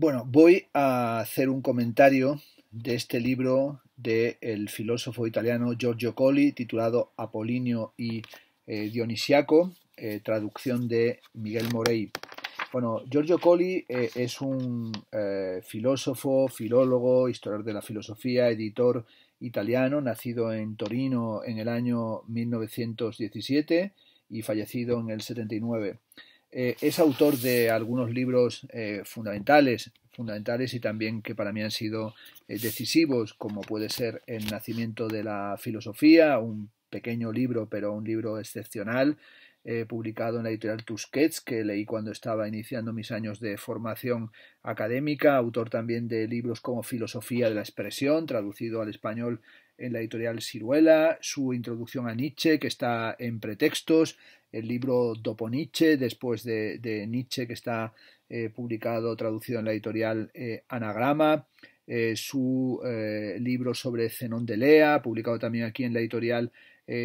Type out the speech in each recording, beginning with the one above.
Bueno, voy a hacer un comentario de este libro del filósofo italiano Giorgio Colli, titulado Apolinio y eh, Dionisiaco, eh, traducción de Miguel Morey. Bueno, Giorgio Colli eh, es un filósofo, filólogo, historiador de la filosofía, editor italiano, nacido en Torino en el año 1917 y fallecido en el 79. Eh, es autor de algunos libros eh, fundamentales, fundamentales y también que para mí han sido eh, decisivos, como puede ser El nacimiento de la filosofía, un pequeño libro, pero un libro excepcional, publicado en la editorial Tusquets, que leí cuando estaba iniciando mis años de formación académica, autor también de libros como Filosofía de la Expresión, traducido al español en la editorial Ciruela, su introducción a Nietzsche, que está en pretextos, el libro Dopo Nietzsche, después de, Nietzsche, que está eh, publicado, traducido en la editorial eh, Anagrama, eh, su libro sobre Zenón de Lea, publicado también aquí en la editorial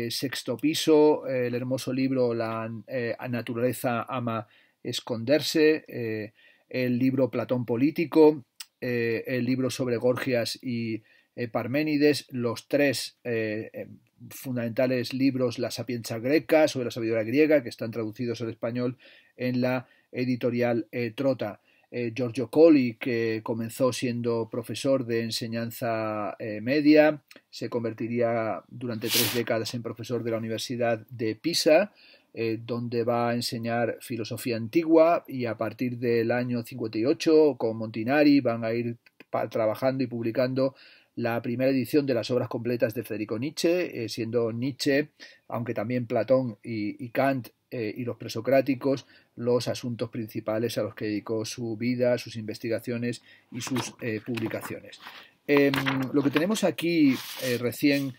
Sexto Piso, el hermoso libro La naturaleza ama esconderse, el libro Platón Político, el libro sobre Gorgias y eh, Parménides, los tres eh, eh, fundamentales libros La Sapienza Greca sobre la sabiduría griega, que están traducidos al español en la editorial Trota. Giorgio Colli, que comenzó siendo profesor de enseñanza media, se convertiría durante tres décadas en profesor de la Universidad de Pisa, donde va a enseñar filosofía antigua y a partir del año 58 con Montinari van a ir trabajando y publicando la primera edición de las obras completas de Federico Nietzsche, eh, siendo Nietzsche, aunque también Platón y, Kant eh, y los presocráticos, los asuntos principales a los que dedicó su vida, sus investigaciones y sus eh, publicaciones. Em, lo que tenemos aquí recién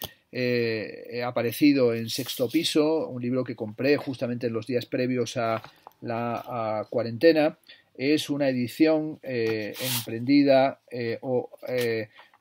aparecido en Sexto Piso, un libro que compré justamente en los días previos a la cuarentena, es una edición emprendida o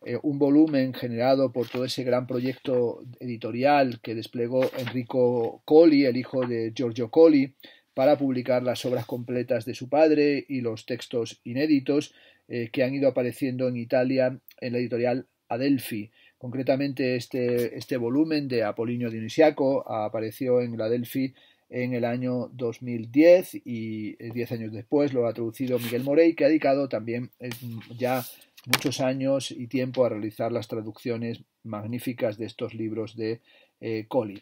eh, un volumen generado por todo ese gran proyecto editorial que desplegó Enrico Colli, el hijo de Giorgio Colli, para publicar las obras completas de su padre y los textos inéditos eh, que han ido apareciendo en Italia en la editorial Adelphi. Concretamente este, este volumen de Apolinio Dionisiaco apareció en la Adelphi en el año 2010 y eh, diez años después lo ha traducido Miguel Morey, que ha dedicado también ya muchos años y tiempo a realizar las traducciones magníficas de estos libros de eh, Colli.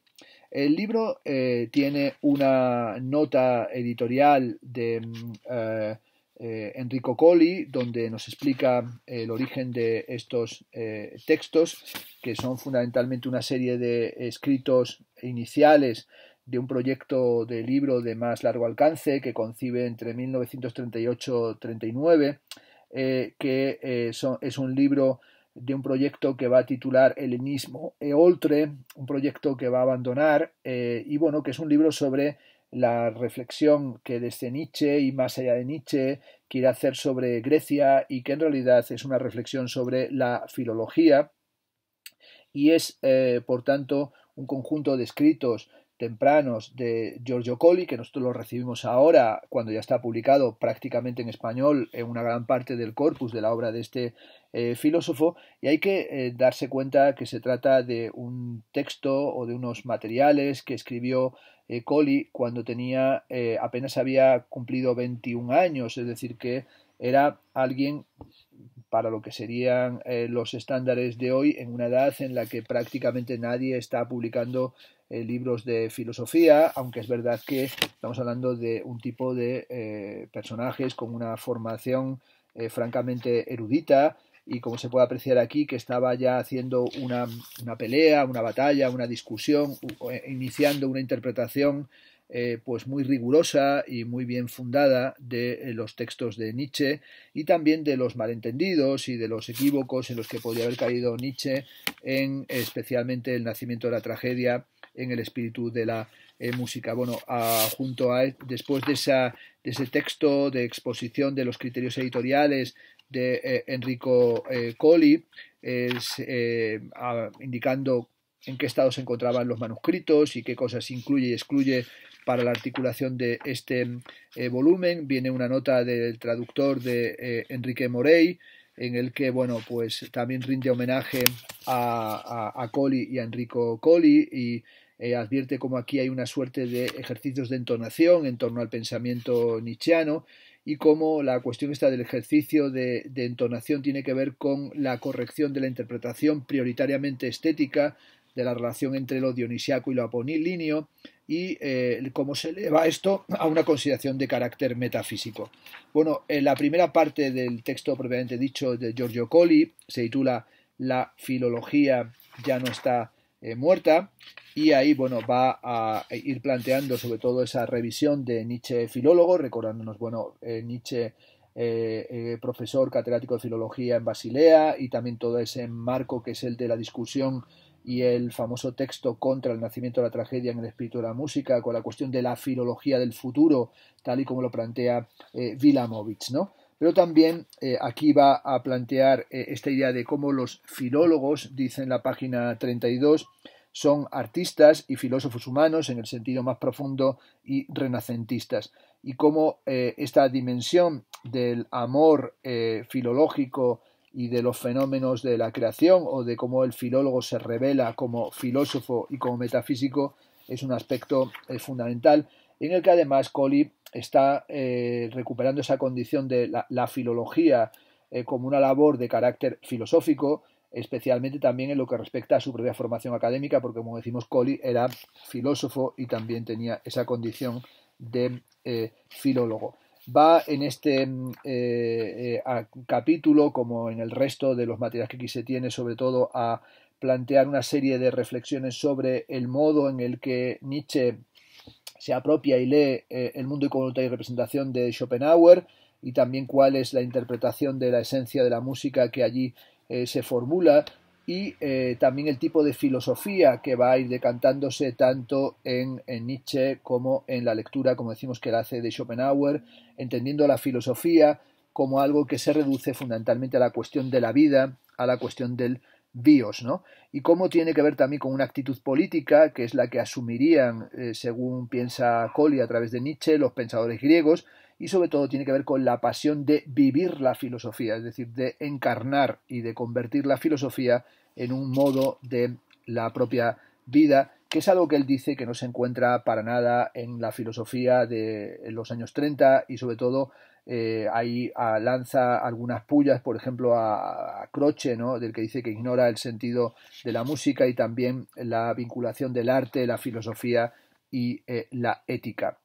El libro eh, tiene una nota editorial de mm, eh, Enrico Colli, donde nos explica el origen de estos textos, que son fundamentalmente una serie de escritos iniciales de un proyecto de libro de más largo alcance que concibe entre 1938-39 eh, que eh, es un libro de un proyecto que va a titular Helenismo e Oltre, un proyecto que va a abandonar, eh, y bueno, que es un libro sobre la reflexión que desde Nietzsche y más allá de Nietzsche quiere hacer sobre Grecia y que en realidad es una reflexión sobre la filología y es, por tanto, un conjunto de escritos tempranos de Giorgio Colli, que nosotros lo recibimos ahora, cuando ya está publicado prácticamente en español en una gran parte del corpus de la obra de este eh, filósofo, y hay que eh, darse cuenta que se trata de un texto o de unos materiales que escribió Colli eh, cuando tenía apenas había cumplido 21 años, es decir, que era alguien para lo que serían eh, los estándares de hoy en una edad en la que prácticamente nadie está publicando eh, libros de filosofía, aunque es verdad que estamos hablando de un tipo de eh, personajes con una formación francamente erudita y como se puede apreciar aquí que estaba ya haciendo una pelea, una batalla, una discusión, iniciando una interpretación eh, pues muy rigurosa y muy bien fundada de eh, los textos de Nietzsche y también de los malentendidos y de los equívocos en los que podría haber caído Nietzsche en especialmente el nacimiento de la tragedia en el espíritu de la eh, música. Bueno, junto a después de, de ese texto de exposición de los criterios editoriales de Enrico Colli, indicando en qué estado se encontraban los manuscritos y qué cosas incluye y excluye para la articulación de este eh, volumen. Viene una nota del traductor de eh, Enrique Morey, en el que, bueno, pues también rinde homenaje a, Colli y a Enrico Colli y eh, advierte como aquí hay una suerte de ejercicios de entonación en torno al pensamiento nietzscheano y cómo la cuestión esta del ejercicio de, entonación tiene que ver con la corrección de la interpretación prioritariamente estética de la relación entre lo dionisiaco y lo apolíneo y eh, cómo se eleva esto a una consideración de carácter metafísico. Bueno, en la primera parte del texto propiamente dicho de Giorgio Colli se titula La filología ya no está eh, muerta y ahí bueno va a ir planteando sobre todo esa revisión de Nietzsche filólogo, recordándonos bueno eh, Nietzsche profesor catedrático de filología en Basilea y también todo ese marco que es el de la discusión y el famoso texto contra el nacimiento de la tragedia en el espíritu de la música, con la cuestión de la filología del futuro, tal y como lo plantea eh, Vilamovich, ¿no? Pero también eh, aquí va a plantear eh, esta idea de cómo los filólogos, dice en la página 32, son artistas y filósofos humanos en el sentido más profundo y renacentistas, y cómo esta dimensión del amor filológico y de los fenómenos de la creación o de cómo el filólogo se revela como filósofo y como metafísico es un aspecto eh, fundamental en el que además Colli está eh, recuperando esa condición de la, filología eh, como una labor de carácter filosófico, especialmente también en lo que respecta a su propia formación académica, porque como decimos, Colli era filósofo y también tenía esa condición de filólogo va en este mm, eh, eh, capítulo, como en el resto de los materiales que aquí se tiene, sobre todo a plantear una serie de reflexiones sobre el modo en el que Nietzsche se apropia y lee eh, el mundo y conducta y representación de Schopenhauer y también cuál es la interpretación de la esencia de la música que allí se formula y eh, también el tipo de filosofía que va a ir decantándose tanto en, Nietzsche como en la lectura, como decimos que la hace de Schopenhauer, entendiendo la filosofía como algo que se reduce fundamentalmente a la cuestión de la vida, a la cuestión del bios, ¿no? Y cómo tiene que ver también con una actitud política, que es la que asumirían, eh, según piensa Colli a través de Nietzsche, los pensadores griegos, y sobre todo tiene que ver con la pasión de vivir la filosofía, es decir, de encarnar y de convertir la filosofía en un modo de la propia vida, que es algo que él dice que no se encuentra para nada en la filosofía de los años 30 y sobre todo eh, ahí ah, lanza algunas pullas, por ejemplo, a, Croce, ¿no? del que dice que ignora el sentido de la música y también la vinculación del arte, la filosofía y eh, la ética.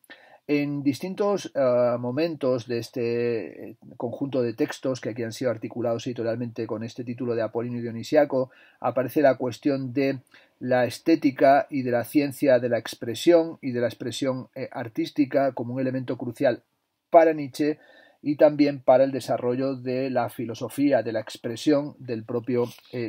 En distintos eh, momentos de este eh, conjunto de textos que aquí han sido articulados editorialmente con este título de Apolino y Dionisiaco, aparece la cuestión de la estética y de la ciencia de la expresión y de la expresión eh, artística como un elemento crucial para Nietzsche y también para el desarrollo de la filosofía de la expresión del propio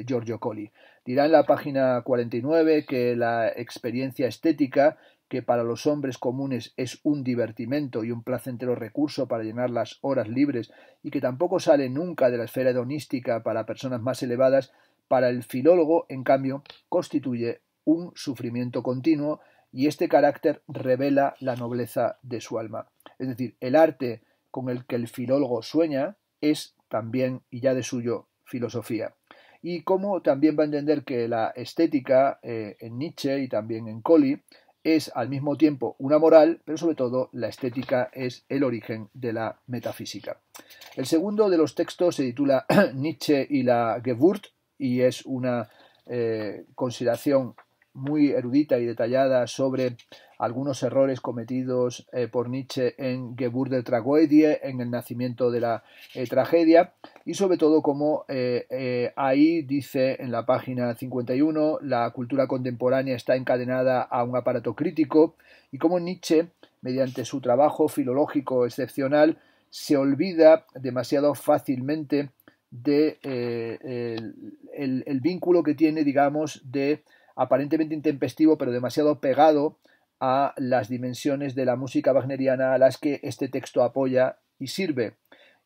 Giorgio Colli. Dirá en la página 49 que la experiencia estética que para los hombres comunes es un divertimento y un placentero recurso para llenar las horas libres, y que tampoco sale nunca de la esfera hedonística para personas más elevadas, para el filólogo, en cambio, constituye un sufrimiento continuo, y este carácter revela la nobleza de su alma. Es decir, el arte con el que el filólogo sueña es también, y ya de suyo, filosofía y como también va a entender que la estética eh, en Nietzsche y también en Colli es al mismo tiempo una moral, pero sobre todo la estética es el origen de la metafísica. El segundo de los textos se titula Nietzsche y la Geburt y es una eh, consideración muy erudita y detallada sobre algunos errores cometidos eh, por Nietzsche en Gebur der Tragödie, en el nacimiento de la eh, tragedia, y sobre todo como eh, ahí dice en la página 51, la cultura contemporánea está encadenada a un aparato crítico, y como Nietzsche, mediante su trabajo filológico excepcional, se olvida demasiado fácilmente de el vínculo que tiene, digamos, de aparentemente intempestivo, pero demasiado pegado a las dimensiones de la música wagneriana a las que este texto apoya y sirve.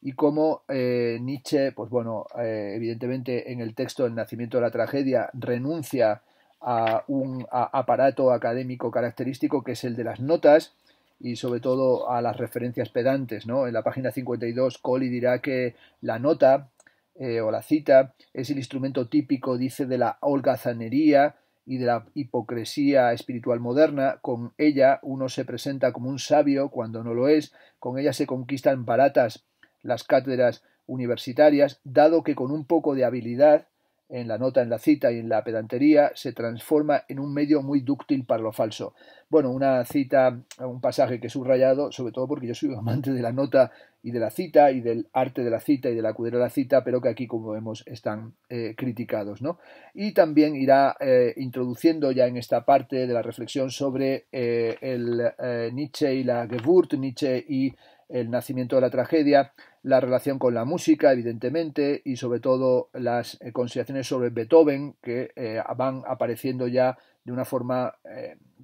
Y cómo eh, Nietzsche, pues bueno, eh, evidentemente en el texto El nacimiento de la tragedia renuncia a un aparato académico característico que es el de las notas y sobre todo a las referencias pedantes. ¿no? En la página 52, Coli dirá que la nota eh, o la cita es el instrumento típico, dice, de la holgazanería, y de la hipocresía espiritual moderna, con ella uno se presenta como un sabio cuando no lo es, con ella se conquistan baratas las cátedras universitarias, dado que con un poco de habilidad en la nota, en la cita y en la pedantería, se transforma en un medio muy dúctil para lo falso. Bueno, una cita, un pasaje que he subrayado, sobre todo porque yo soy amante de la nota y de la cita y del arte de la cita y la acudir a la cita, pero que aquí, como vemos, están eh, criticados. ¿no? Y también irá eh, introduciendo ya en esta parte de la reflexión sobre eh, el Nietzsche y la Geburt, Nietzsche y el nacimiento de la tragedia, la relación con la música, evidentemente, y sobre todo las consideraciones sobre Beethoven que van apareciendo ya de una forma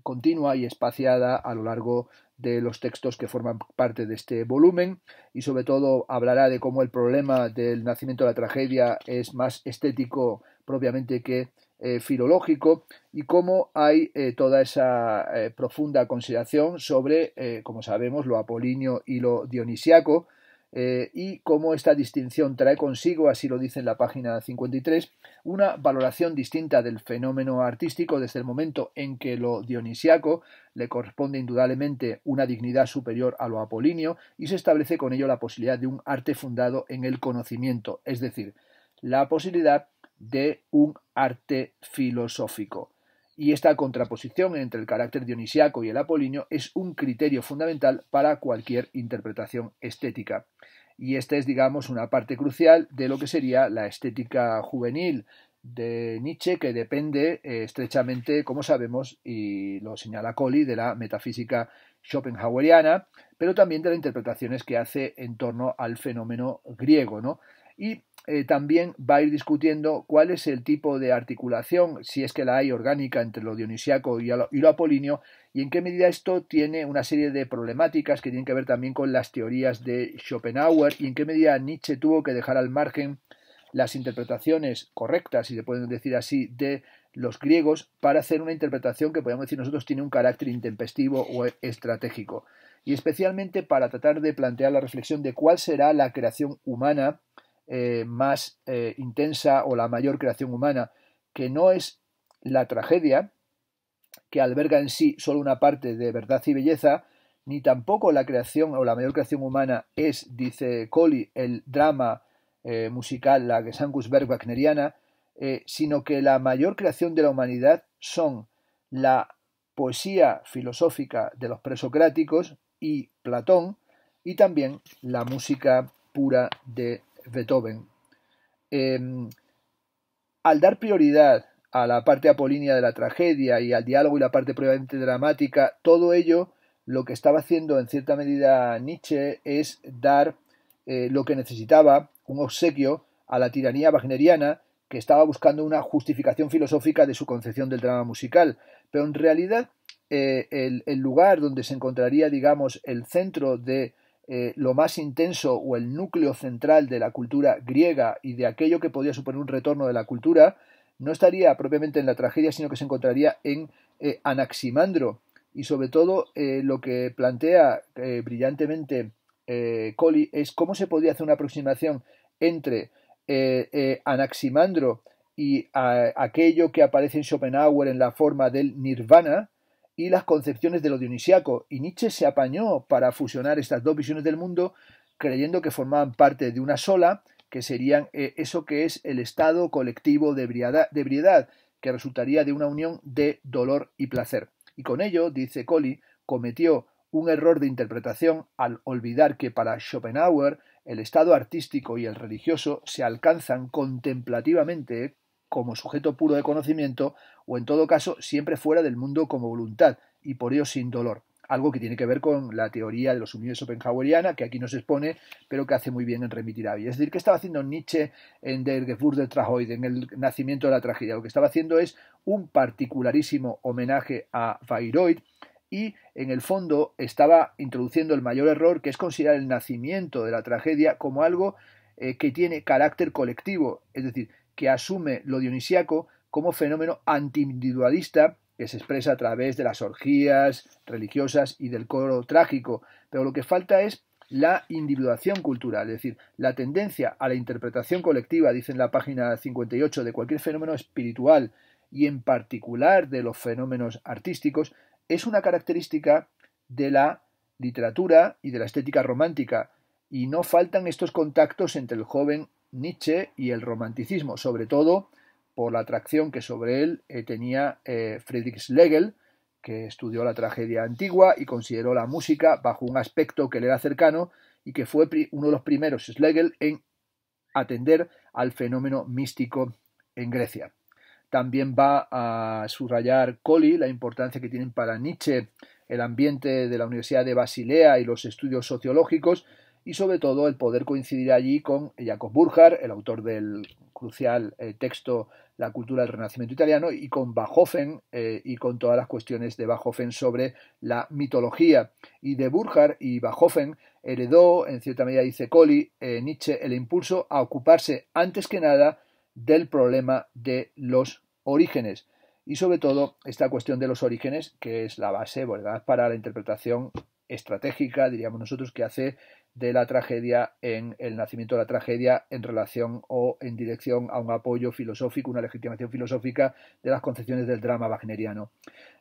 continua y espaciada a lo largo de los textos que forman parte de este volumen y sobre todo hablará de cómo el problema del nacimiento de la tragedia es más estético propiamente que eh, filológico y cómo hay eh, toda esa eh, profunda consideración sobre, como sabemos, lo apolinio y lo dionisiaco eh, y cómo esta distinción trae consigo, así lo dice en la página 53, una valoración distinta del fenómeno artístico desde el momento en que lo dionisiaco le corresponde indudablemente una dignidad superior a lo apolíneo y se establece con ello la posibilidad de un arte fundado en el conocimiento, es decir, la posibilidad de un arte filosófico y esta contraposición entre el carácter dionisiaco y el apolinio es un criterio fundamental para cualquier interpretación estética. Y esta es, digamos, una parte crucial de lo que sería la estética juvenil de Nietzsche, que depende eh, estrechamente, como sabemos, y lo señala Colli, de la metafísica schopenhaueriana, pero también de las interpretaciones que hace en torno al fenómeno griego. ¿no? Y eh, también va a ir discutiendo cuál es el tipo de articulación, si es que la hay orgánica entre lo dionisiaco y lo, apolinio, apolíneo, y en qué medida esto tiene una serie de problemáticas que tienen que ver también con las teorías de Schopenhauer y en qué medida Nietzsche tuvo que dejar al margen las interpretaciones correctas, si se pueden decir así, de los griegos para hacer una interpretación que podemos decir nosotros tiene un carácter intempestivo o estratégico. Y especialmente para tratar de plantear la reflexión de cuál será la creación humana eh, más eh, intensa o la mayor creación humana, que no es la tragedia, que alberga en sí solo una parte de verdad y belleza, ni tampoco la creación o la mayor creación humana es, dice Colli, el drama eh, musical, la Gesangusberg wagneriana, sino que la mayor creación de la humanidad son la poesía filosófica de los presocráticos y Platón, y también la música pura de Beethoven, em, al dar prioridad a la parte apolínea de la tragedia y al diálogo y la parte previamente dramática, todo ello lo que estaba haciendo en cierta medida Nietzsche es dar eh, lo que necesitaba, un obsequio a la tiranía wagneriana que estaba buscando una justificación filosófica de su concepción del drama musical. Pero en realidad eh, el, lugar donde se encontraría, digamos, el centro de eh, lo más intenso o el núcleo central de la cultura griega y de aquello que podía suponer un retorno de la cultura, no estaría propiamente en la tragedia, sino que se encontraría en eh, Anaximandro. Y sobre todo eh, lo que plantea brillantemente Coli es cómo se podía hacer una aproximación entre Anaximandro y aquello que aparece en Schopenhauer en la forma del nirvana, y las concepciones de lo dionisiaco, y Nietzsche se apañó para fusionar estas dos visiones del mundo creyendo que formaban parte de una sola, que serían eh, eso que es el estado colectivo de Briedad, de ebriedad que resultaría de una unión de dolor y placer. Y con ello, dice Colli, cometió un error de interpretación al olvidar que para Schopenhauer el estado artístico y el religioso se alcanzan contemplativamente como sujeto puro de conocimiento, o en todo caso siempre fuera del mundo como voluntad, y por ello sin dolor, algo que tiene que ver con la teoría de los unidos Schopenhaueriana, que aquí no se expone, pero que hace muy bien en remitir a Es decir, que estaba haciendo Nietzsche en Der Geburt der Trahoid en el nacimiento de la tragedia? Lo que estaba haciendo es un particularísimo homenaje a Bayreuth, y en el fondo estaba introduciendo el mayor error que es considerar el nacimiento de la tragedia como algo eh, que tiene carácter colectivo, es decir, que asume lo dionisiaco como fenómeno antiindividualista que se expresa a través de las orgías religiosas y del coro trágico, pero lo que falta es la individuación cultural, es decir, la tendencia a la interpretación colectiva, dice en la página 58, de cualquier fenómeno espiritual y en particular de los fenómenos artísticos, es una característica de la literatura y de la estética romántica, y no faltan estos contactos entre el joven Nietzsche y el romanticismo, sobre todo por la atracción que sobre él eh, tenía eh, Friedrich Schlegel, que estudió la tragedia antigua y consideró la música bajo un aspecto que le era cercano y que fue uno de los primeros Schlegel en atender al fenómeno místico en Grecia. También va a subrayar Colli la importancia que tienen para Nietzsche el ambiente de la Universidad de Basilea y los estudios sociológicos, y sobre todo el poder coincidir allí con Jacob Burhard, el autor del crucial eh, texto La cultura del Renacimiento italiano, y con Bachofen eh, y con todas las cuestiones de Bachofen sobre la mitología. Y de Burckhardt y Bachofen heredó, en cierta medida dice Colli, eh, Nietzsche el impulso a ocuparse antes que nada del problema de los orígenes. Y sobre todo esta cuestión de los orígenes, que es la base ¿verdad? para la interpretación estratégica, diríamos nosotros, que hace de la tragedia en el nacimiento de la tragedia en relación o en dirección a un apoyo filosófico, una legitimación filosófica de las concepciones del drama wagneriano.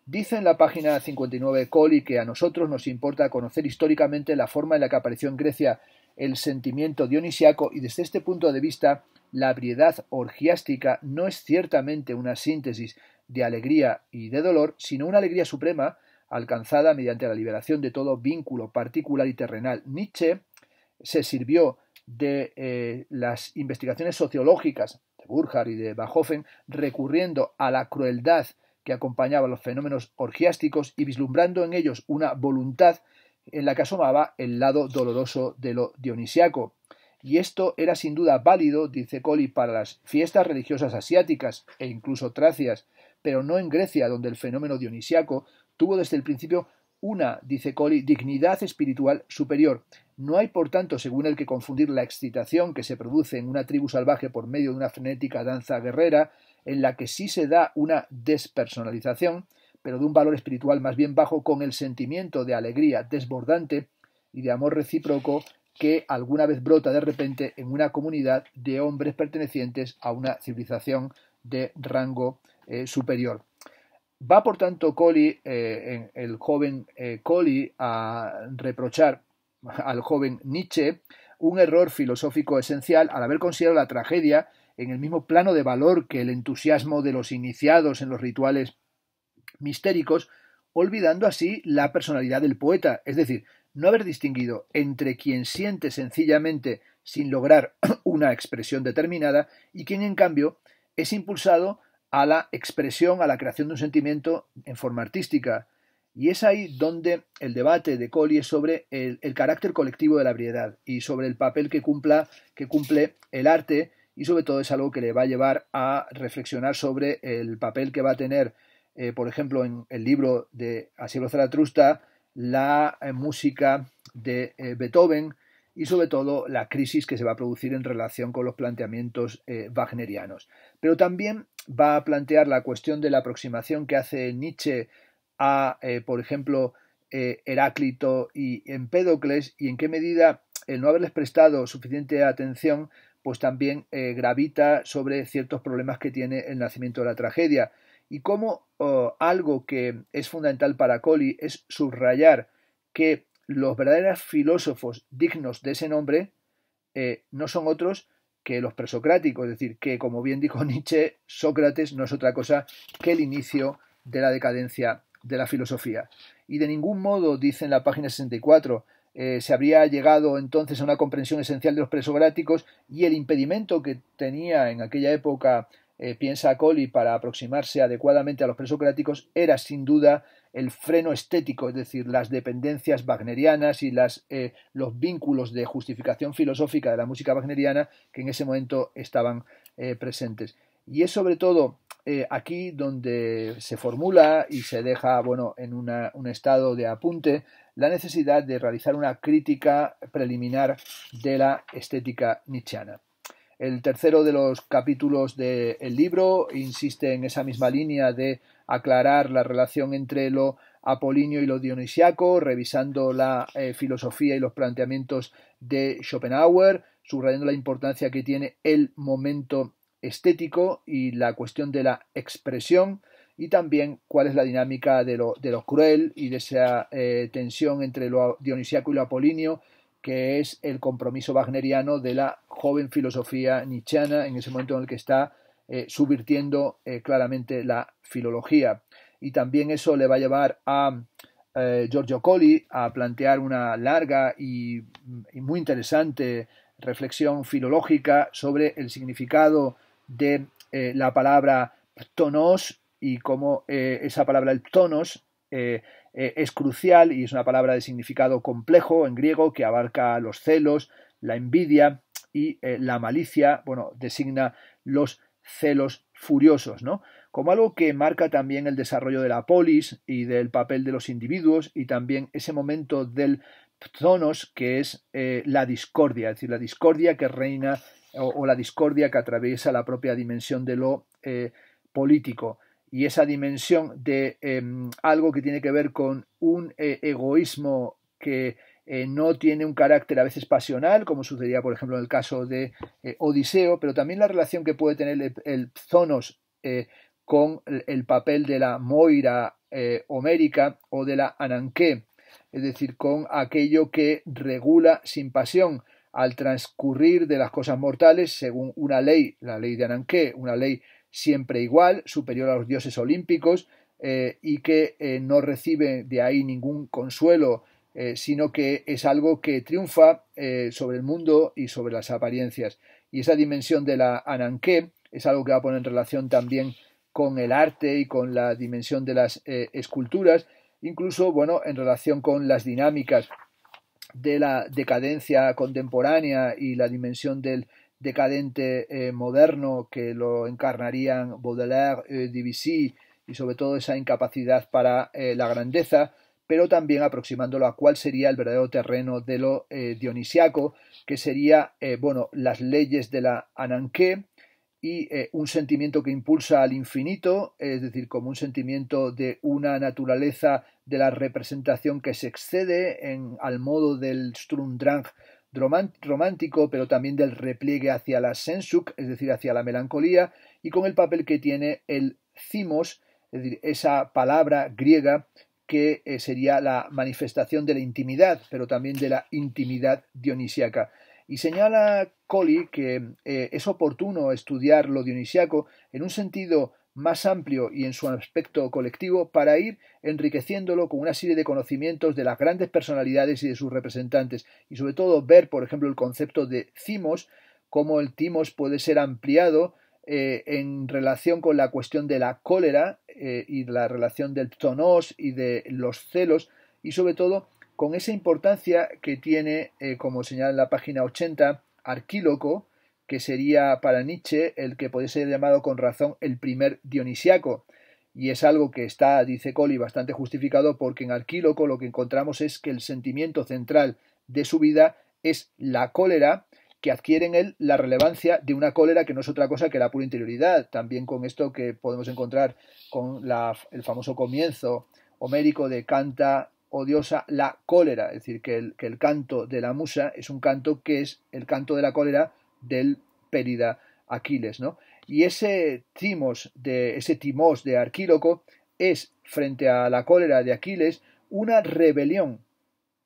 Dice en la página 59 coli que a nosotros nos importa conocer históricamente la forma en la que apareció en Grecia el sentimiento dionisiaco y desde este punto de vista la briedad orgiástica no es ciertamente una síntesis de alegría y de dolor, sino una alegría suprema alcanzada mediante la liberación de todo vínculo particular y terrenal. Nietzsche se sirvió de eh, las investigaciones sociológicas de Burckhardt y de Bachofen, recurriendo a la crueldad que acompañaba los fenómenos orgiásticos y vislumbrando en ellos una voluntad en la que asomaba el lado doloroso de lo dionisiaco. Y esto era sin duda válido, dice Colli, para las fiestas religiosas asiáticas e incluso tracias, pero no en Grecia, donde el fenómeno dionisiaco tuvo desde el principio una, dice Coli dignidad espiritual superior. No hay, por tanto, según él, que confundir la excitación que se produce en una tribu salvaje por medio de una frenética danza guerrera, en la que sí se da una despersonalización, pero de un valor espiritual más bien bajo, con el sentimiento de alegría desbordante y de amor recíproco que alguna vez brota de repente en una comunidad de hombres pertenecientes a una civilización de rango eh, superior. Va por tanto Coley, eh, el joven eh, a reprochar al joven Nietzsche un error filosófico esencial al haber considerado la tragedia en el mismo plano de valor que el entusiasmo de los iniciados en los rituales mistéricos, olvidando así la personalidad del poeta, es decir, no haber distinguido entre quien siente sencillamente sin lograr una expresión determinada y quien en cambio es impulsado a la expresión, a la creación de un sentimiento en forma artística. Y es ahí donde el debate de Colli es sobre el, carácter colectivo de la variedad y sobre el papel que, cumpla, que cumple el arte y sobre todo es algo que le va a llevar a reflexionar sobre el papel que va a tener, eh, por ejemplo, en el libro de Asielo Zaratrusta, la eh, música de eh, Beethoven, y sobre todo la crisis que se va a producir en relación con los planteamientos eh, wagnerianos. Pero también va a plantear la cuestión de la aproximación que hace Nietzsche a, eh, por ejemplo, eh, Heráclito y Empédocles y en qué medida el no haberles prestado suficiente atención pues también gravita sobre ciertos problemas que tiene el nacimiento de la tragedia y cómo oh, algo que es fundamental para Colli es subrayar que los verdaderos filósofos dignos de ese nombre eh, no son otros que los presocráticos, es decir, que como bien dijo Nietzsche, Sócrates no es otra cosa que el inicio de la decadencia de la filosofía. Y de ningún modo, dice en la página 64, cuatro eh, se habría llegado entonces a una comprensión esencial de los presocráticos y el impedimento que tenía en aquella época eh, piensa Colli para aproximarse adecuadamente a los presocráticos era sin duda el freno estético, es decir, las dependencias wagnerianas y eh, los vínculos de justificación filosófica de la música wagneriana que en ese momento estaban eh, presentes. Y es sobre todo eh, aquí donde se formula y se deja bueno, en un estado de apunte la necesidad de realizar una crítica preliminar de la estética nietzscheana. El tercero de los capítulos del libro insiste en esa misma línea de aclarar la relación entre lo apolinio y lo dionisiaco, revisando la eh, filosofía y los planteamientos de Schopenhauer, subrayando la importancia que tiene el momento estético y la cuestión de la expresión y también cuál es la dinámica de lo, cruel y de esa eh, tensión entre lo dionisiaco y lo apolinio, que es el compromiso wagneriano de la joven filosofía nietzscheana en ese momento en el que está eh, subvirtiendo eh, claramente la filología. Y también eso le va a llevar a eh, Giorgio Colli a plantear una larga y, muy interesante reflexión filológica sobre el significado de la palabra tonos y cómo esa palabra el tonos es crucial y es una palabra de significado complejo en griego que abarca los celos, la envidia y la malicia, bueno, designa los celos furiosos, ¿no? Como algo que marca también el desarrollo de la polis y del papel de los individuos y también ese momento del zonos que es eh, la discordia, es decir, la discordia que reina o, la discordia que atraviesa la propia dimensión de lo eh, político y esa dimensión de em, algo que tiene que ver con un eh, egoísmo que eh, no tiene un carácter a veces pasional, como sucedía, por ejemplo, en el caso de eh, Odiseo, pero también la relación que puede tener el, Zonos eh, con el, el, papel de la Moira homérica o de la Ananqué, es decir, con aquello que regula sin pasión al transcurrir de las cosas mortales según una ley, la ley de Ananqué, una ley siempre igual, superior a los dioses olímpicos, y que no recibe de ahí ningún consuelo eh, sino que es algo que triunfa eh, sobre el mundo y sobre las apariencias. Y esa dimensión de la ananqué es algo que va a poner en relación también con el arte y con la dimensión de las eh, esculturas, incluso, bueno, en relación con las dinámicas de la decadencia contemporánea y la dimensión del decadente moderno que lo encarnarían Baudelaire, eh, y sobre todo esa incapacidad para la grandeza, pero también aproximándolo a cuál sería el verdadero terreno de lo eh, dionisiaco, que sería eh, bueno, las leyes de la Ananqué y eh, un sentimiento que impulsa al infinito, es decir, como un sentimiento de una naturaleza de la representación que se excede en, al modo del Strundrang romántico, pero también del repliegue hacia la sensuk, es decir, hacia la melancolía, y con el papel que tiene el cimos, es decir, esa palabra griega que eh, sería la manifestación de la intimidad, pero también de la intimidad dionisiaca. Y señala Colli que eh, es oportuno estudiar lo Dionisíaco en un sentido más amplio y en su aspecto colectivo para ir enriqueciéndolo con una serie de conocimientos de las grandes personalidades y de sus representantes y sobre todo ver, por ejemplo, el concepto de cimos, cómo el timos puede ser ampliado eh, en relación con la cuestión de la cólera eh, y la relación del tonos y de los celos y sobre todo con esa importancia que tiene, eh, como señala en la página 80, Arquíloco, que sería para Nietzsche el que puede ser llamado con razón el primer dionisiaco. Y es algo que está, dice Coli bastante justificado porque en Arquíloco lo que encontramos es que el sentimiento central de su vida es la cólera, que adquieren él la relevancia de una cólera que no es otra cosa que la pura interioridad. También con esto que podemos encontrar con el famoso comienzo homérico de canta odiosa la cólera, es decir, que el, que el canto de la musa es un canto que es el canto de la cólera del Périda Aquiles, ¿no? Y ese timos de ese timos de Arquíloco es frente a la cólera de Aquiles una rebelión,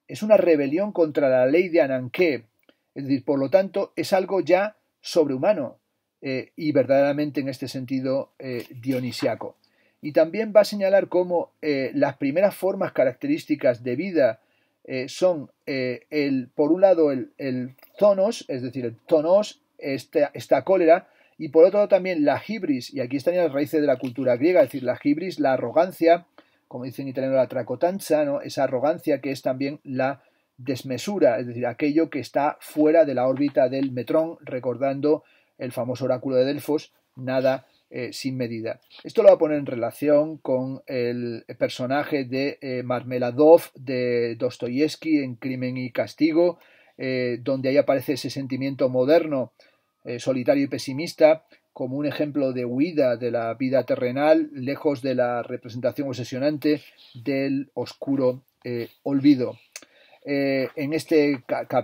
es una rebelión contra la ley de Ananqué, es decir, por lo tanto, es algo ya sobrehumano eh, y verdaderamente en este sentido eh, dionisiaco. Y también va a señalar cómo eh, las primeras formas características de vida eh, son, el, por un lado, el, el zonos, es decir, el tonos, esta, cólera, y por otro lado también la hibris, y aquí están las raíces de la cultura griega, es decir, la hibris, la arrogancia, como dicen en italiano la tracotanza, esa arrogancia que es también la desmesura, es decir, aquello que está fuera de la órbita del metrón, recordando el famoso oráculo de Delfos, nada eh, sin medida. Esto lo va a poner en relación con el personaje de eh, Marmeladov de Dostoyevsky en Crimen y Castigo, eh, donde ahí aparece ese sentimiento moderno, solitario y pesimista, como un ejemplo de huida de la vida terrenal, lejos de la representación obsesionante del oscuro olvido. Eh, en este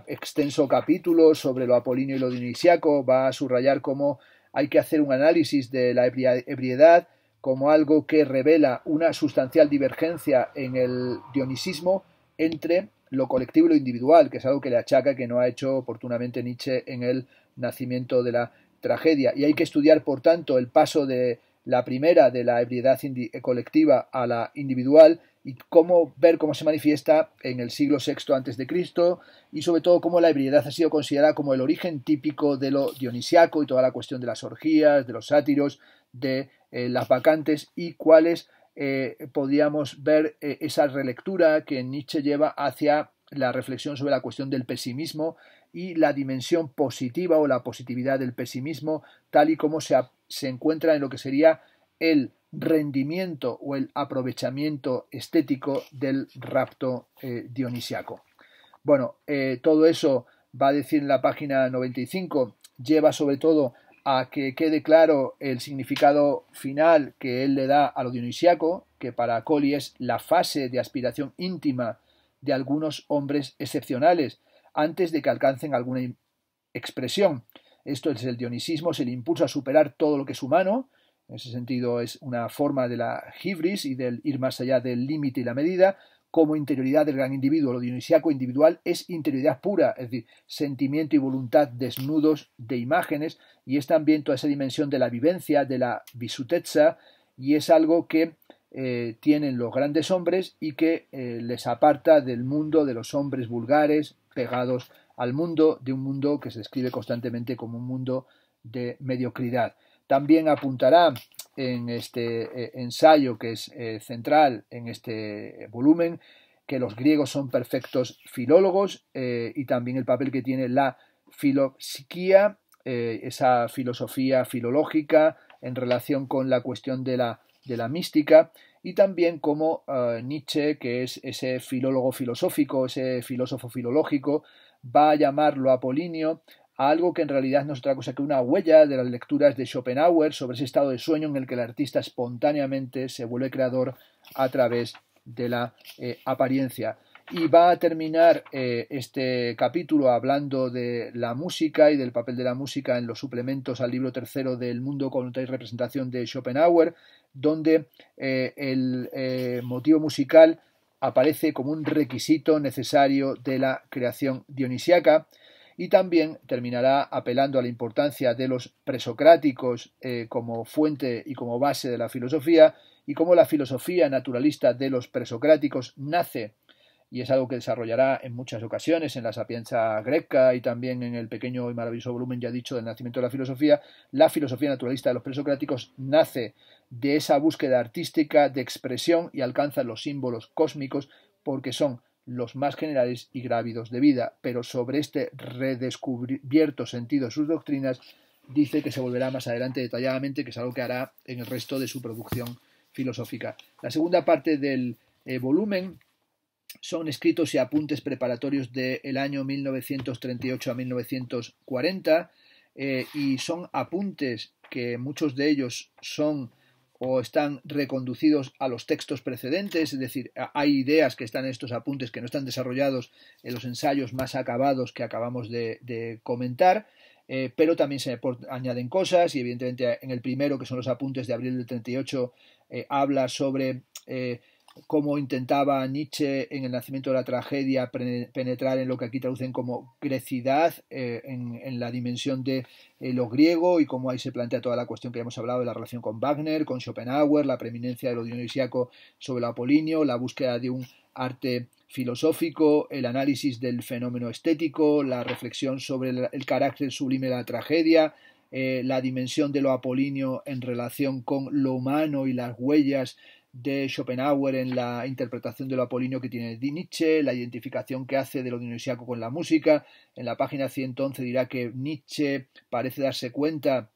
extenso capítulo sobre lo apolíneo y lo dionisiaco va a subrayar cómo hay que hacer un análisis de la ebriedad como algo que revela una sustancial divergencia en el dionisismo entre lo colectivo y lo individual, que es algo que le achaca que no ha hecho oportunamente Nietzsche en el nacimiento de la tragedia. Y hay que estudiar, por tanto, el paso de la primera, de la ebriedad eh, colectiva a la individual, y cómo ver cómo se manifiesta en el siglo VI antes de Cristo y sobre todo cómo la ebriedad ha sido considerada como el origen típico de lo dionisiaco y toda la cuestión de las orgías, de los sátiros, de eh, las vacantes y cuáles podríamos eh, podíamos ver eh, esa relectura que Nietzsche lleva hacia la reflexión sobre la cuestión del pesimismo y la dimensión positiva o la positividad del pesimismo tal y como se, se encuentra en lo que sería el rendimiento o el aprovechamiento estético del rapto eh, dionisiaco. Bueno, eh, todo eso va a decir en la página 95, lleva sobre todo a que quede claro el significado final que él le da a lo dionisiaco, que para Coli es la fase de aspiración íntima de algunos hombres excepcionales antes de que alcancen alguna expresión. Esto es el dionisismo, es el impulso a superar todo lo que es humano, en ese sentido, es una forma de la hibris y del ir más allá del límite y la medida. Como interioridad del gran individuo, lo dionisiaco individual es interioridad pura, es decir, sentimiento y voluntad desnudos de imágenes, y es también toda esa dimensión de la vivencia, de la visuteza y es algo que eh, tienen los grandes hombres y que eh, les aparta del mundo de los hombres vulgares, pegados al mundo, de un mundo que se describe constantemente como un mundo de mediocridad. También apuntará en este eh, ensayo que es eh, central en este eh, volumen que los griegos son perfectos filólogos y también el papel que tiene la filopsiquía, esa filosofía filológica en relación con la cuestión de la, mística y también como Nietzsche, que es ese filólogo filosófico, ese filósofo filológico, va a llamarlo Apolinio algo que en realidad no es otra cosa que una huella de las lecturas de Schopenhauer sobre ese estado de sueño en el que el artista espontáneamente se vuelve creador a través de la eh, apariencia. Y va a terminar eh, este capítulo hablando de la música y del papel de la música en los suplementos al libro tercero del Mundo con y representación de Schopenhauer, donde eh, el motivo musical aparece como un requisito necesario de la creación Dionisíaca y también terminará apelando a la importancia de los presocráticos eh, como fuente y como base de la filosofía y cómo la filosofía naturalista de los presocráticos nace y es algo que desarrollará en muchas ocasiones en la sapienza greca y también en el pequeño y maravilloso volumen ya dicho del nacimiento de la filosofía, la filosofía naturalista de los presocráticos nace de esa búsqueda artística de expresión y alcanza los símbolos cósmicos porque son los más generales y grávidos de vida, pero sobre este redescubierto sentido de sus doctrinas dice que se volverá más adelante detalladamente, que es algo que hará en el resto de su producción filosófica. La segunda parte del eh, volumen son escritos y apuntes preparatorios del año 1938 a 1940 eh, y son apuntes que muchos de ellos son o están reconducidos a los textos precedentes, es decir, hay ideas que están en estos apuntes que no están desarrollados en los ensayos más acabados que acabamos de, comentar, eh, pero también se añaden cosas y evidentemente en el primero, que son los apuntes de abril del 38, eh, habla sobre eh, cómo intentaba Nietzsche en el nacimiento de la tragedia penetrar en lo que aquí traducen como grecidad, eh, en, la dimensión de eh, lo griego y cómo ahí se plantea toda la cuestión que hemos hablado de la relación con Wagner, con Schopenhauer, la preeminencia de lo dionisíaco sobre lo apolinio, la búsqueda de un arte filosófico, el análisis del fenómeno estético, la reflexión sobre el, carácter sublime de la tragedia, eh, la dimensión de lo apolinio en relación con lo humano y las huellas de Schopenhauer en la interpretación de lo apolinio que tiene Nietzsche, la identificación que hace de lo dionisiaco con la música. En la página 111 dirá que Nietzsche parece darse cuenta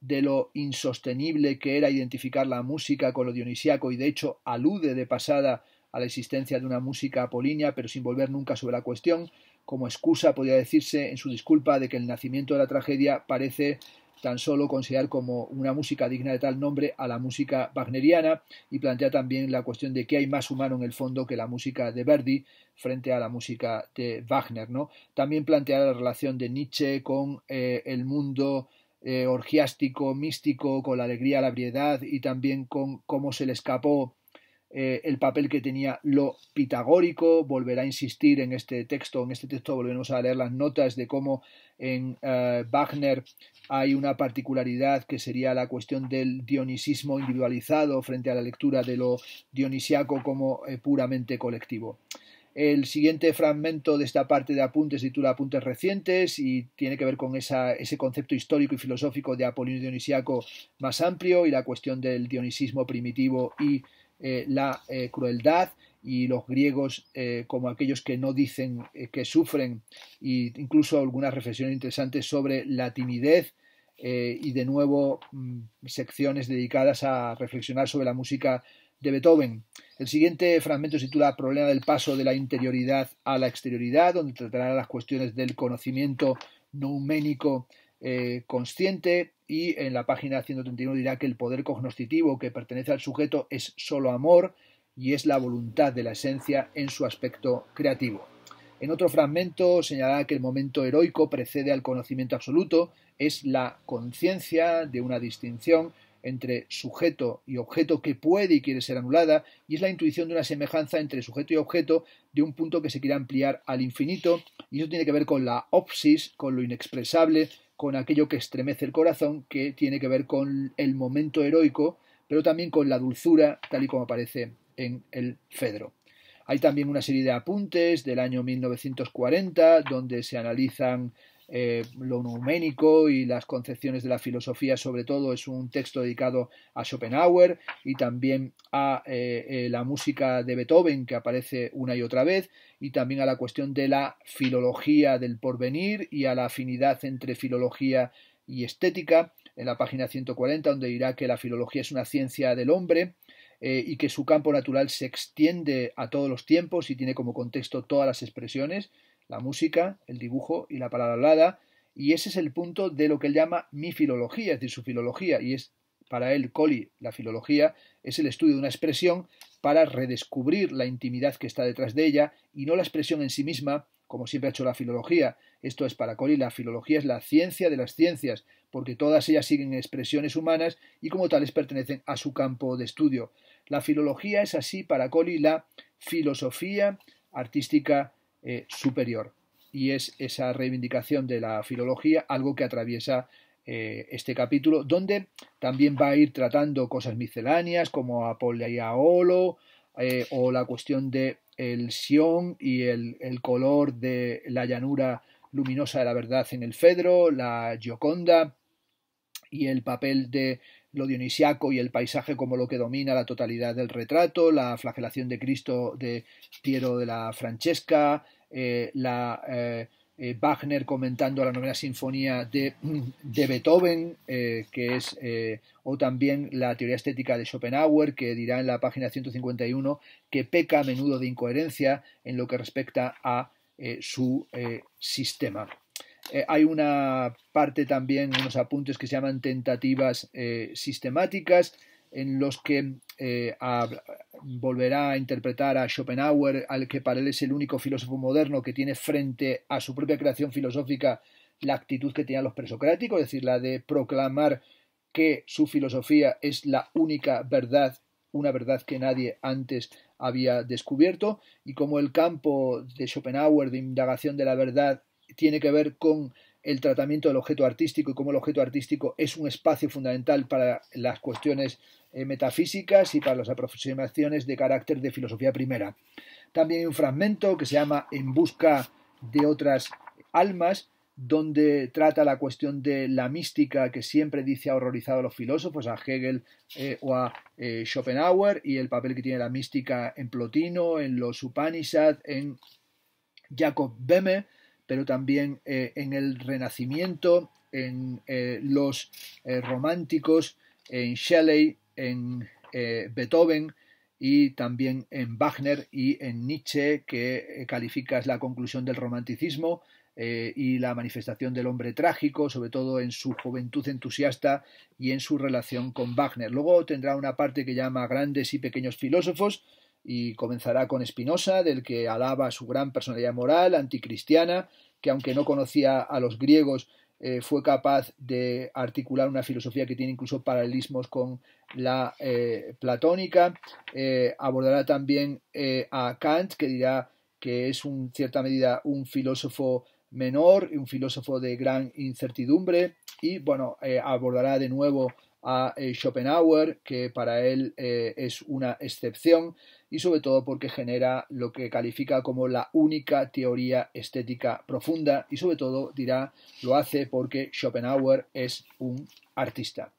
de lo insostenible que era identificar la música con lo dionisiaco y de hecho alude de pasada a la existencia de una música apolínea pero sin volver nunca sobre la cuestión. Como excusa podría decirse en su disculpa de que el nacimiento de la tragedia parece tan solo considerar como una música digna de tal nombre a la música wagneriana y plantea también la cuestión de qué hay más humano en el fondo que la música de Verdi frente a la música de Wagner. ¿no? También plantea la relación de Nietzsche con eh, el mundo eh, orgiástico, místico, con la alegría, la briedad y también con cómo se le escapó eh, el papel que tenía lo pitagórico, volverá a insistir en este texto, en este texto volvemos a leer las notas de cómo en eh, Wagner hay una particularidad que sería la cuestión del dionisismo individualizado frente a la lectura de lo dionisiaco como eh, puramente colectivo. El siguiente fragmento de esta parte de apuntes titula Apuntes recientes y tiene que ver con ese concepto histórico y filosófico de Apolino Dionisiaco más amplio y la cuestión del dionisismo primitivo y eh, la eh, crueldad y los griegos eh, como aquellos que no dicen que sufren e incluso algunas reflexiones interesantes sobre la timidez y de nuevo mm, secciones dedicadas a reflexionar sobre la música de Beethoven. El siguiente fragmento se titula Problema del paso de la interioridad a la exterioridad, donde tratará las cuestiones del conocimiento numénico eh, consciente y en la página 131 dirá que el poder cognoscitivo que pertenece al sujeto es solo amor y es la voluntad de la esencia en su aspecto creativo. En otro fragmento señalará que el momento heroico precede al conocimiento absoluto, es la conciencia de una distinción entre sujeto y objeto que puede y quiere ser anulada, y es la intuición de una semejanza entre sujeto y objeto de un punto que se quiere ampliar al infinito, y eso tiene que ver con la opsis, con lo inexpresable, con aquello que estremece el corazón, que tiene que ver con el momento heroico, pero también con la dulzura, tal y como aparece en el Fedro. Hay también una serie de apuntes del año 1940 donde se analizan eh, lo numénico y las concepciones de la filosofía, sobre todo, es un texto dedicado a Schopenhauer y también a eh, eh, la música de Beethoven, que aparece una y otra vez, y también a la cuestión de la filología del porvenir y a la afinidad entre filología y estética, en la página 140, donde dirá que la filología es una ciencia del hombre, y que su campo natural se extiende a todos los tiempos y tiene como contexto todas las expresiones, la música, el dibujo y la palabra hablada, y ese es el punto de lo que él llama mi filología, es decir, su filología, y es para él, Coli la filología es el estudio de una expresión para redescubrir la intimidad que está detrás de ella y no la expresión en sí misma, como siempre ha hecho la filología. Esto es para Coli la filología es la ciencia de las ciencias, porque todas ellas siguen expresiones humanas y como tales pertenecen a su campo de estudio. La filología es así para Coli la filosofía artística eh, superior. Y es esa reivindicación de la filología algo que atraviesa eh, este capítulo, donde también va a ir tratando cosas misceláneas como y Aolo eh, o la cuestión de el Sion y el, el, color de la llanura luminosa de la verdad en el Fedro, la Gioconda y el papel de lo dionisiaco y el paisaje como lo que domina la totalidad del retrato, la flagelación de Cristo de Piero de la Francesca, eh, la, eh, eh, Wagner comentando la novena sinfonía de, Beethoven, que es, o también la teoría estética de Schopenhauer, que dirá en la página 151 que peca a menudo de incoherencia en lo que respecta a su sistema. Eh, hay una parte también, unos apuntes que se llaman tentativas eh, sistemáticas, en los que eh, volverá a interpretar a Schopenhauer, al que para él es el único filósofo moderno que tiene frente a su propia creación filosófica la actitud que tenían los presocráticos, es decir, la de proclamar que su filosofía es la única verdad, una verdad que nadie antes había descubierto, y como el campo de Schopenhauer de indagación de la verdad tiene que ver con el tratamiento del objeto artístico y cómo el objeto artístico es un espacio fundamental para las cuestiones eh, metafísicas y para las aproximaciones de carácter de filosofía primera. También hay un fragmento que se llama En busca de otras almas, donde trata la cuestión de la mística que siempre dice ha horrorizado a los filósofos, a Hegel eh, o a eh, Schopenhauer, y el papel que tiene la mística en Plotino, en los Upanishads, en Jacob Beme, pero también eh, en el Renacimiento, en eh, los eh, románticos, en Shelley, en Beethoven y también en Wagner y en Nietzsche, que calificas la conclusión del romanticismo, y la manifestación del hombre trágico, sobre todo en su juventud entusiasta y en su relación con Wagner. Luego tendrá una parte que llama Grandes y Pequeños Filósofos, y comenzará con Spinoza, del que alaba su gran personalidad moral, anticristiana, que aunque no conocía a los griegos, eh, fue capaz de articular una filosofía que tiene incluso paralelismos con la eh, platónica. Eh, abordará también a Kant, que dirá que es en cierta medida un filósofo menor, y un filósofo de gran incertidumbre, y bueno, abordará de nuevo a eh, Schopenhauer, que para él eh, es una excepción, y sobre todo porque genera lo que califica como la única teoría estética profunda, y sobre todo dirá lo hace porque Schopenhauer es un artista.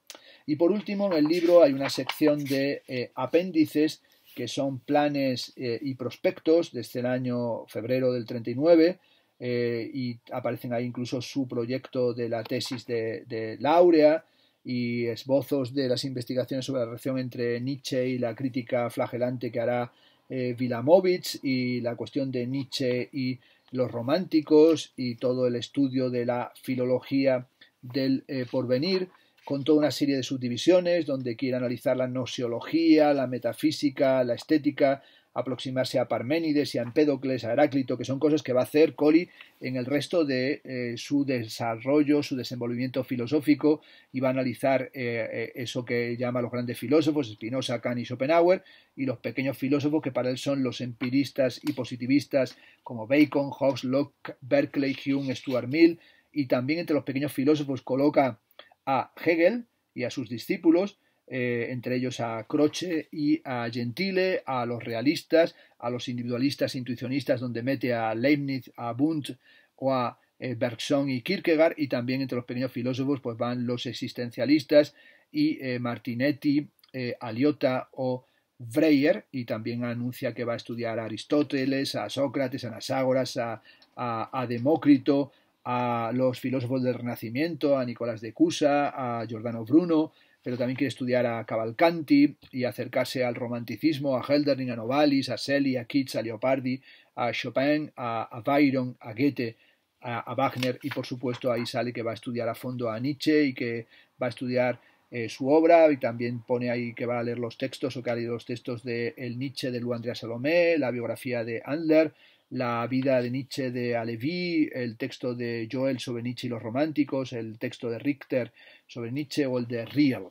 Y por último, en el libro hay una sección de eh, apéndices que son planes y prospectos desde el año febrero del 39, y aparecen ahí incluso su proyecto de la tesis de, de Laurea, y esbozos de las investigaciones sobre la relación entre Nietzsche y la crítica flagelante que hará Vilamovitz eh, Vilamovich y la cuestión de Nietzsche y los románticos y todo el estudio de la filología del eh, porvenir con toda una serie de subdivisiones donde quiere analizar la nosiología, la metafísica, la estética, aproximarse a Parménides y a Empédocles, a Heráclito, que son cosas que va a hacer Colli en el resto de eh, su desarrollo, su desenvolvimiento filosófico, y va a analizar eh, eh, eso que llama los grandes filósofos, Spinoza, Kant y Schopenhauer, y los pequeños filósofos que para él son los empiristas y positivistas como Bacon, Hobbes, Locke, Berkeley, Hume, Stuart Mill, y también entre los pequeños filósofos coloca a Hegel y a sus discípulos, eh, entre ellos a Croce y a Gentile, a los realistas, a los individualistas e intuicionistas, donde mete a Leibniz, a Bundt o a eh, Bergson y Kierkegaard, y también entre los pequeños filósofos pues van los existencialistas y eh, Martinetti, Aliotta o Breyer, y también anuncia que va a estudiar a Aristóteles, a Sócrates, a Naságoras, a Demócrito, a los filósofos del Renacimiento, a Nicolás de Cusa, a Giordano Bruno, pero también quiere estudiar a Cavalcanti y acercarse al romanticismo, a Heldering, a Novalis, a Selly, a Keats, a Leopardi, a Chopin, a, Byron, a Goethe, a, Wagner y por supuesto ahí sale que va a estudiar a fondo a Nietzsche y que va a estudiar eh, su obra y también pone ahí que va a leer los textos o que ha leído los textos de El Nietzsche de Andrea Salomé, la biografía de Andler, la vida de Nietzsche de Alevi, el texto de Joel sobre Nietzsche y los románticos, el texto de Richter sobre Nietzsche o el de Riel.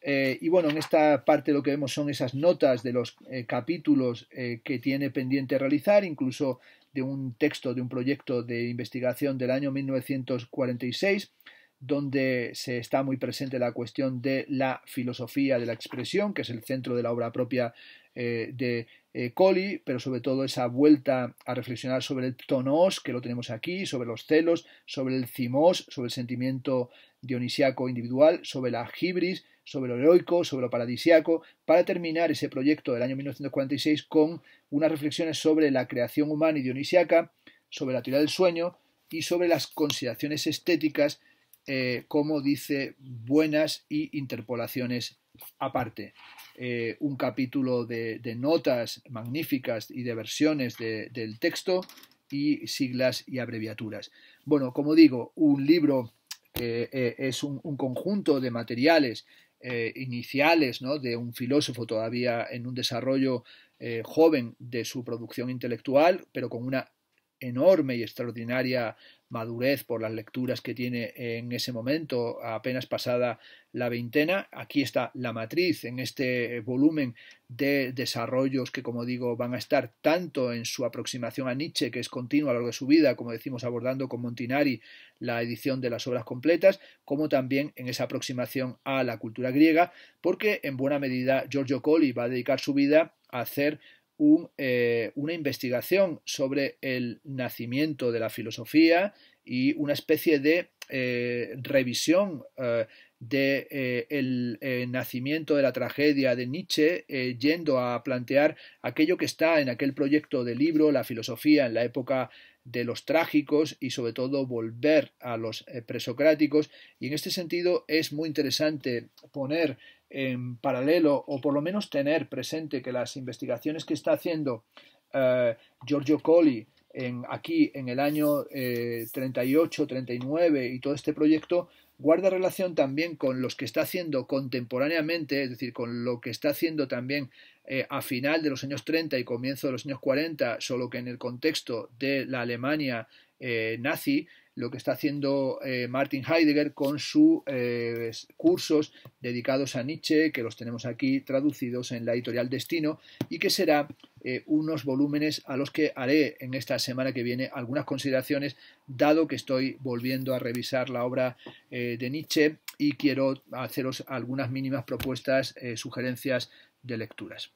Eh, y bueno, en esta parte lo que vemos son esas notas de los eh, capítulos eh, que tiene pendiente realizar, incluso de un texto de un proyecto de investigación del año 1946, donde se está muy presente la cuestión de la filosofía de la expresión, que es el centro de la obra propia de Colli, pero sobre todo esa vuelta a reflexionar sobre el tonos, que lo tenemos aquí, sobre los celos, sobre el cimos, sobre el sentimiento dionisiaco individual, sobre la gibris, sobre lo heroico, sobre lo paradisiaco, para terminar ese proyecto del año 1946 con unas reflexiones sobre la creación humana y dionisiaca, sobre la teoría del sueño y sobre las consideraciones estéticas, eh, como dice, buenas y interpolaciones aparte. Eh, un capítulo de, notas magníficas y de versiones del texto y siglas y abreviaturas. Bueno, como digo, un libro eh, es un, conjunto de materiales eh, iniciales ¿no? de un filósofo todavía en un desarrollo eh, joven de su producción intelectual, pero con una enorme y extraordinaria madurez por las lecturas que tiene en ese momento, apenas pasada la veintena. Aquí está la matriz en este volumen de desarrollos que, como digo, van a estar tanto en su aproximación a Nietzsche, que es continua a lo largo de su vida, como decimos, abordando con Montinari la edición de las obras completas, como también en esa aproximación a la cultura griega, porque en buena medida Giorgio Colli va a dedicar su vida a hacer eh, una investigación sobre el nacimiento de la filosofía y una especie de eh, revisión eh, del el nacimiento de la tragedia de Nietzsche, yendo a plantear aquello que está en aquel proyecto de libro, la filosofía en la época de los trágicos y sobre todo volver a los presocráticos. Y en este sentido es muy interesante poner en paralelo o por lo menos tener presente que las investigaciones que está haciendo eh, Giorgio Colli aquí en el año 38, eh, 39 y todo este proyecto guarda relación también con los que está haciendo contemporáneamente, es decir, con lo que está haciendo también eh, a final de los años 30 y comienzo de los años 40, solo que en el contexto de la Alemania nazi, lo que está haciendo eh, Martin Heidegger con sus eh, cursos dedicados a Nietzsche, que los tenemos aquí traducidos en la editorial Destino, y que será eh, unos volúmenes a los que haré en esta semana que viene algunas consideraciones, dado que estoy volviendo a revisar la obra de Nietzsche y quiero haceros algunas mínimas propuestas, sugerencias de lecturas.